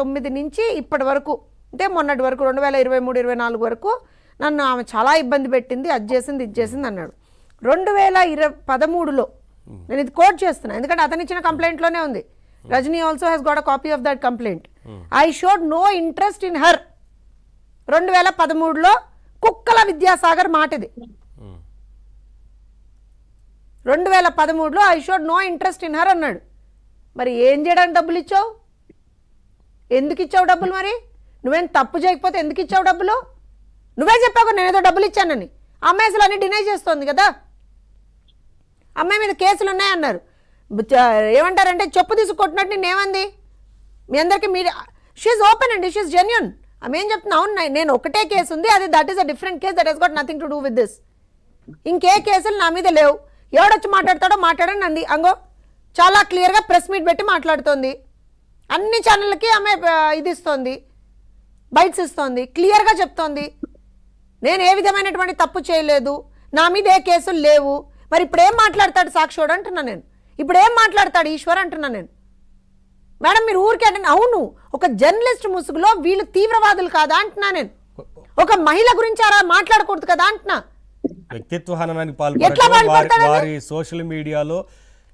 తొమ్మిది నుంచి ఇప్పటి వరకు అంటే మొన్నటి వరకు రెండు వేల ఇరవై మూడు ఇరవై నాలుగు వరకు నన్ను ఆమె చాలా ఇబ్బంది పెట్టింది అది చేసింది ఇది చేసింది అన్నాడు రెండు వేల ఇరవై పదమూడులో నేను ఇది కోట్ చేస్తున్నాను ఎందుకంటే అతను ఇచ్చిన కంప్లైంట్లోనే ఉంది Rajani also has got a copy of that complaint I showed no interest in her రెండు వేల పదమూడులో కుక్కల విద్యాసాగర్ మాటది రెండు వేల పదమూడులో I showed no interest in her అన్నాడు మరి ఏం చేయడానికి డబ్బులు ఇచ్చావు ఎందుకు ఇచ్చావు డబ్బులు మరి నువ్వేం తప్పు చేయకపోతే ఎందుకు ఇచ్చావు డబ్బులు నువ్వే చెప్పావు నేనేదో డబ్బులు ఇచ్చానని అమ్మాయి అసలు అన్ని డినై చేస్తోంది కదా అమ్మాయి మీద కేసులు ఉన్నాయన్నారు ఏమంటారంటే చెప్పు తీసుకొట్టినట్టు నేనేమంది మీ అందరికీ మీరు షీఈ్ ఓపెన్ అండి షీఈ్ జెన్యున్ ఆమె ఏం చెప్తున్నా అవును నేను ఒకటే కేసు ఉంది అది that is a different case that is got nothing to do with this ఇంకే కేసులు నా మీద లేవు ఎవడొచ్చి మాట్లాడతాడో అంది అంగో చాలా క్లియర్గా ప్రెస్ మీట్ పెట్టి మాట్లాడుతోంది అన్ని ఛానళ్ళకి ఆమె ఇది ఇస్తోంది బైట్స్ ఇస్తోంది క్లియర్గా చెప్తోంది నేను ఏ విధమైనటువంటి తప్పు చేయలేదు నా మీద ఏ కేసులు లేవు మరి ఇప్పుడు ఏం మాట్లాడతాడు సాక్షివాడు అంటున్నా నేను ఇప్పుడు ఏం మాట్లాడతాడు ఈశ్వర్ అంటున్నా నేను మేడం మీరు ఊరికే అంటే అవును ఒక జర్నలిస్ట్ ముసుగులో వీళ్ళు తీవ్రవాదులు కాదా అంటున్నా నేను ఒక మహిళ గురించి అలా మాట్లాడకూడదు కదా అంటున్నా వ్యక్తిత్వ హననానికి పాల్పడటం వారి సోషల్ మీడియాలో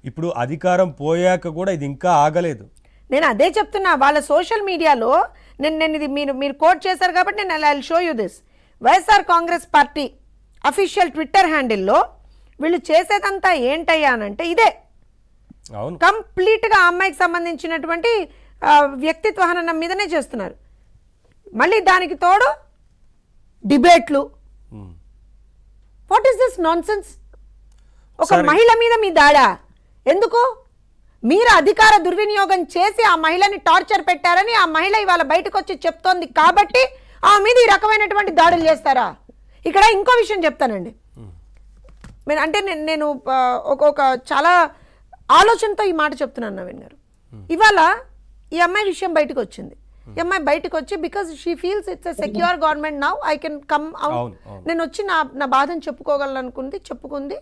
ఇప్పుడు అధికారం పోయాక కూడా ఇది ఇంకా ఆగలేదు నేను అదే చెప్తున్నా వాళ్ళ సోషల్ మీడియాలో నేను నేను ఇది మీరు మీరు కోట్ చేశారు కాబట్టి నేను I show you this YSR Congress party official Twitter హ్యాండిల్లో వీళ్ళు చేసేదంతా ఏంటయ్యా అంటే ఇదే కంప్లీట్గా అమ్మాయికి సంబంధించినటువంటి వ్యక్తిత్వ హనం మీదనే చేస్తున్నారు మళ్ళీ దానికి తోడు డిబేట్లు వాట్ ఈస్ దిస్ నాన్ ఒక మహిళ మీద మీ దాడా ఎందుకు మీరు అధికార దుర్వినియోగం చేసి ఆ మహిళని టార్చర్ పెట్టారని ఆ మహిళ ఇవాళ బయటకు వచ్చి చెప్తోంది కాబట్టి ఆ మీద ఈ రకమైనటువంటి దాడులు చేస్తారా ఇక్కడ ఇంకో విషయం చెప్తానండి నేను అంటే నేను నేను ఒక చాలా ఆలోచనతో ఈ మాట చెప్తున్నాను నవీన్ గారు ఇవాళ ఈ అమ్మాయి విషయం బయటకు వచ్చింది ఈ అమ్మాయి బయటకు వచ్చి because she feels it's secure government now I can come out నేను వచ్చి నా నా బాధను చెప్పుకోగలను అనుకుంది చెప్పుకుంది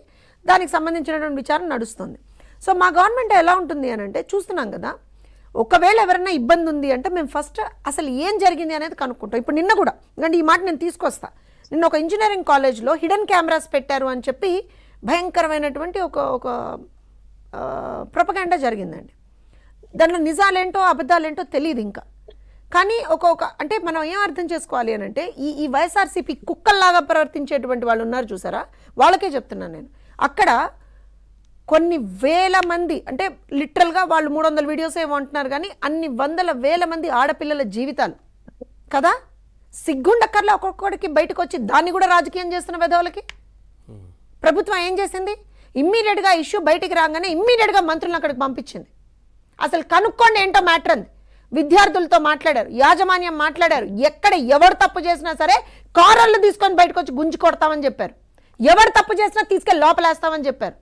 దానికి సంబంధించినటువంటి విచారం నడుస్తుంది సో మా గవర్నమెంట్ ఎలా ఉంటుంది అని అంటే చూస్తున్నాం కదా ఒకవేళ ఎవరైనా ఇబ్బంది ఉంది అంటే మేము ఫస్ట్ అసలు ఏం జరిగింది అనేది కనుక్కుంటాం ఇప్పుడు నిన్న కూడా ఎందుకంటే ఈ మాట నేను తీసుకొస్తా నిన్న ఒక ఇంజనీరింగ్ కాలేజ్లో హిడెన్ కెమెరాస్ పెట్టారు అని చెప్పి భయంకరమైనటువంటి ఒక ఒక ప్రొపగాండా జరిగిందండి దానిలో నిజాలేంటో అబద్ధాలేంటో తెలియదు ఇంకా కానీ ఒక ఒక అంటే మనం ఏం అర్థం చేసుకోవాలి అని అంటే ఈ ఈ వైఎస్ఆర్సీపీ కుక్కల్లాగా ప్రవర్తించేటువంటి వాళ్ళు ఉన్నారు చూసారా వాళ్ళకే చెప్తున్నాను నేను అక్కడ కొన్ని వేల మంది అంటే లిటరల్గా వాళ్ళు మూడు వందల వీడియోసే ఏమంటున్నారు కానీ అన్ని వందల వేల మంది ఆడపిల్లల జీవితాలు కదా సిగ్గుండక్కర్లో ఒక్కొక్కడికి బయటకు వచ్చి దాన్ని కూడా రాజకీయం చేస్తున్న విధవులకి ప్రభుత్వం ఏం చేసింది ఇమ్మీడియట్గా ఇష్యూ బయటికి రాగానే ఇమ్మీడియట్గా మంత్రులను అక్కడికి పంపించింది అసలు కనుక్కోండి ఏంటో మ్యాటర్ అంది విద్యార్థులతో మాట్లాడారు యాజమాన్యం మాట్లాడారు ఎక్కడ ఎవరు తప్పు చేసినా సరే కారళ్ళు తీసుకొని బయటకు వచ్చి గుంజు కొడతామని చెప్పారు ఎవరు తప్పు చేసినా తీసుకెళ్ళి లోపలేస్తామని చెప్పారు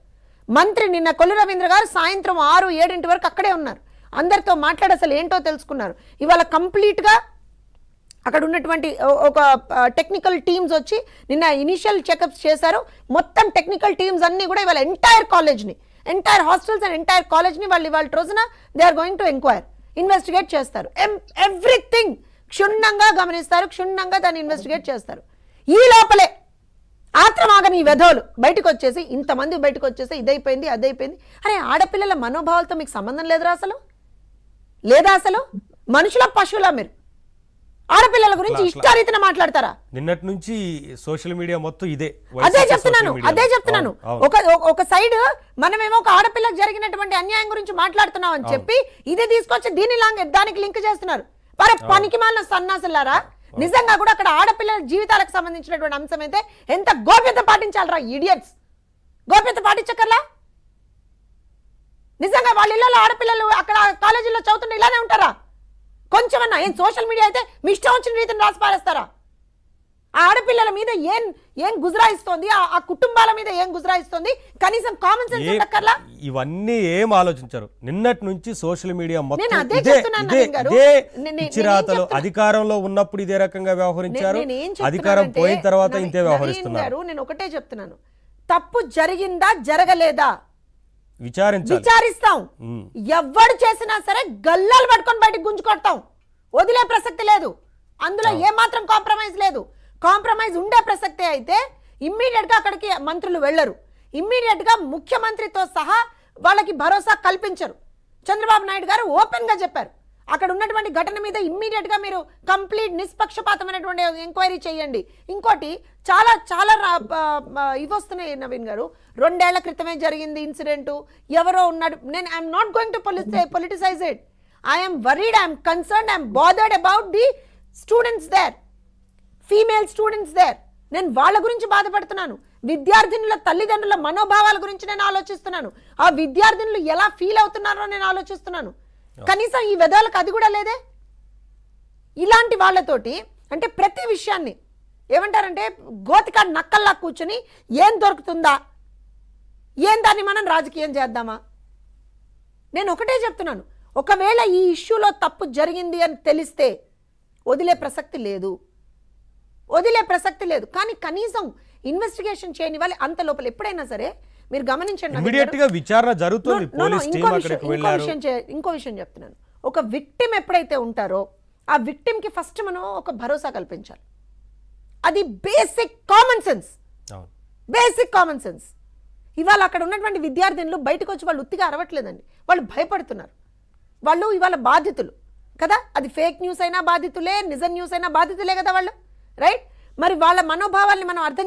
మంత్రి నిన్న కొల్లు రవీంద్ర గారు సాయంత్రం ఆరు ఏడింటి వరకు అక్కడే ఉన్నారు అందరితో మాట్లాడి అసలు ఏంటో తెలుసుకున్నారు ఇవాళ కంప్లీట్గా అక్కడ ఉన్నటువంటి ఒక టెక్నికల్ టీమ్స్ వచ్చి నిన్న ఇనిషియల్ చెకప్స్ చేశారు మొత్తం టెక్నికల్ టీమ్స్ అన్నీ కూడా ఇవాళ ఎంటైర్ కాలేజ్ని ఎంటైర్ హాస్టల్స్ అండ్ ఎంటైర్ కాలేజ్ని వాళ్ళు ఇవాళ రోజున they are going to enquire investigate చేస్తారు ఎవ్రీథింగ్ క్షుణ్ణంగా గమనిస్తారు క్షుణ్ణంగా దాన్ని ఇన్వెస్టిగేట్ చేస్తారు ఈ లోపలే ఆత్రమాగని వెధోలు బయటకు వచ్చేసి ఇంతమంది బయటకు వచ్చేసి ఇదైపోయింది అదైపోయింది అరే ఆడపిల్లల మనోభావాలతో మీకు సంబంధం లేదురా అసలు లేదా అసలు మనుషుల పశువులా మీరు ఆడపిల్లల గురించి ఇష్టారీతిన మాట్లాడతారా నిన్నటి నుంచి సోషల్ మీడియా మొత్తం ఇదే అదే చెప్తున్నాను అదే చెప్తున్నాను ఒక ఒక సైడ్ మనమేమో ఒక ఆడపిల్లకు జరిగినటువంటి అన్యాయం గురించి మాట్లాడుతున్నాం అని చెప్పి ఇదే తీసుకొచ్చి దీని దానికి లింక్ చేస్తున్నారు మరి పనికి మాలిన సన్నాసులారా నిజంగా కూడా అక్కడ ఆడపిల్లల జీవితాలకు సంబంధించినటువంటి అంశం అయితే ఎంత గోప్యత పాటించాలరా ఇడియట్స్ గోప్యత పాటించకర్లా నిజంగా వాళ్ళ ఇళ్ళలో ఆడపిల్లలు అక్కడ కాలేజీలో చదువుతుంటే ఇలానే ఉంటారా కొంచెమన్నా ఏం సోషల్ మీడియా అయితే మీ ఇష్టం వచ్చిన రీతిని రాసి పారేస్తారా ఆడపిల్లల మీద ఏం ఏం గుజరాయిస్తోంది ఆ కుటుంబాల మీద ఏం గుజరాయిస్తోంది కనీసం కామన్ సెన్స్ ఇవన్నీ ఏం ఆలోచించారు నిన్నటి నుంచి సోషల్ మీడియా మొత్తం చిరాతలు అధికారంలో ఉన్నప్పుడు ఇదే రకంగా వ్యవహరించారు అధికారం పోయిన తర్వాత ఇంతే వ్యవహరిస్తున్నారు నేను ఒకటే చెప్తున్నాను తప్పు జరిగిందా జరగలేదా విచారిస్తాం ఎవడు చేసినా సరే గల్లాలు పట్టుకొని బయటకు గుంజుకొడతాం వదిలే ప్రసక్తి లేదు అందులో ఏమాత్రం కాంప్రమైజ్ లేదు కాంప్రమైజ్ ఉండే ప్రసక్తే అయితే ఇమ్మీడియట్గా అక్కడికి మంత్రులు వెళ్ళరు ఇమ్మీడియట్గా ముఖ్యమంత్రితో సహా వాళ్ళకి భరోసా కల్పించరు చంద్రబాబు నాయుడు గారు ఓపెన్గా చెప్పారు అక్కడ ఉన్నటువంటి ఘటన మీద ఇమ్మీడియట్గా మీరు కంప్లీట్ నిష్పక్షపాతమైనటువంటి ఎంక్వైరీ చేయండి ఇంకోటి చాలా చాలా ఇవి వస్తున్నాయి నవీన్ గారు రెండేళ్ల క్రితమే జరిగింది ఇన్సిడెంటు ఎవరో ఉన్నాడు నేను I'm not going to police politicize it I'm worried I'm concern I'm bothered about the students there female students there నేను వాళ్ళ గురించి బాధపడుతున్నాను విద్యార్థినుల తల్లిదండ్రుల మనోభావాల గురించి నేను ఆలోచిస్తున్నాను ఆ విద్యార్థినులు ఎలా ఫీల్ అవుతున్నారో నేను ఆలోచిస్తున్నాను కనీసం ఈ విధాలకు అది కూడా లేదే ఇలాంటి వాళ్ళతోటి అంటే ప్రతి విషయాన్ని ఏమంటారంటే గోతిక నక్కల్లా కూర్చుని ఏం దొరుకుతుందా ఏం దాన్ని మనం రాజకీయం చేద్దామా నేను ఒకటే చెప్తున్నాను ఒకవేళ ఈ ఇష్యూలో తప్పు జరిగింది అని తెలిస్తే వదిలే ప్రసక్తి లేదు వదిలే ప్రసక్తి లేదు కానీ కనీసం ఇన్వెస్టిగేషన్ చేయని వాళ్ళు అంత లోపల ఎప్పుడైనా సరే మీరు గమనించండి ఇంకో విషయం చెప్తున్నాను ఒక విక్టిమ్ ఎప్పుడైతే ఉంటారో ఆ విక్టిమ్ కి ఫస్ట్ మనం ఒక భరోసా కల్పించాలి అది basic common sense basic common sense ఇవాళ అక్కడ ఉన్నటువంటి విద్యార్థినులు బయటకు వచ్చి వాళ్ళు ఉత్తిగా అరవట్లేదండి వాళ్ళు భయపడుతున్నారు వాళ్ళు ఇవాళ బాధితులు కదా అది ఫేక్ న్యూస్ అయినా బాధితులే నిజం న్యూస్ అయినా బాధితులే కదా వాళ్ళు రైట్ మరి వాళ్ళ మనోభావాల్ని మనం అర్థం